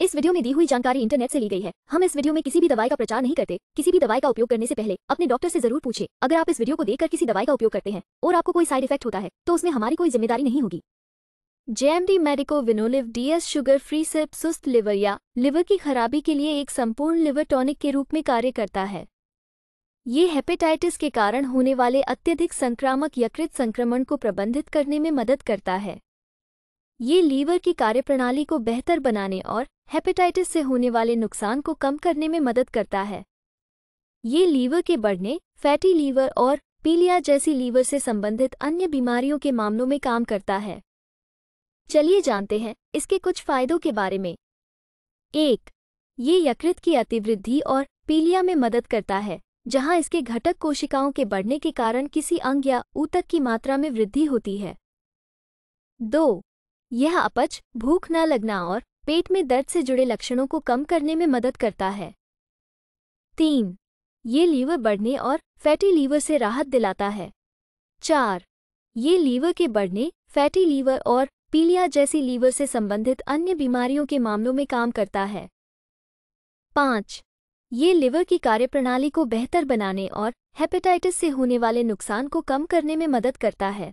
इस वीडियो में दी हुई जानकारी इंटरनेट से ली गई है हम इस वीडियो में किसी भी दवाई का प्रचार नहीं करते किसी भी दवाई का उपयोग करने से पहले अपने डॉक्टर से जरूर पूछे अगर आप इस वीडियो को देखकर किसी दवाई का उपयोग करते हैं और आपको कोई साइड इफेक्ट होता है तो उसमें हमारी कोई जिम्मेदारी नहीं होगी जेएमडी मेडिको विनोलिव डीएस शुगर फ्री सिर्फ सुस्त लिवर या लिवर की खराबी के लिए एक संपूर्ण लिवर टॉनिक के रूप में कार्य करता है ये हेपेटाइटिस के कारण होने वाले अत्यधिक संक्रामक यकृत संक्रमण को प्रबंधित करने में मदद करता है ये लीवर की कार्यप्रणाली को बेहतर बनाने और हेपेटाइटिस से होने वाले नुकसान को कम करने में मदद करता है ये लीवर के बढ़ने फैटी लीवर और पीलिया जैसी लीवर से संबंधित अन्य बीमारियों के मामलों में काम करता है चलिए जानते हैं इसके कुछ फायदों के बारे में एक ये यकृत की अतिवृद्धि और पीलिया में मदद करता है जहां इसके घटक कोशिकाओं के बढ़ने के कारण किसी अंग या ऊतक की मात्रा में वृद्धि होती है दो यह अपच भूख न लगना और पेट में दर्द से जुड़े लक्षणों को कम करने में मदद करता है तीन ये लीवर बढ़ने और फैटी लीवर से राहत दिलाता है चार ये लीवर के बढ़ने फैटी लीवर और पीलिया जैसी लीवर से संबंधित अन्य बीमारियों के मामलों में काम करता है पाँच ये लिवर की कार्यप्रणाली को बेहतर बनाने और हेपेटाइटिस से होने वाले नुकसान को कम करने में मदद करता है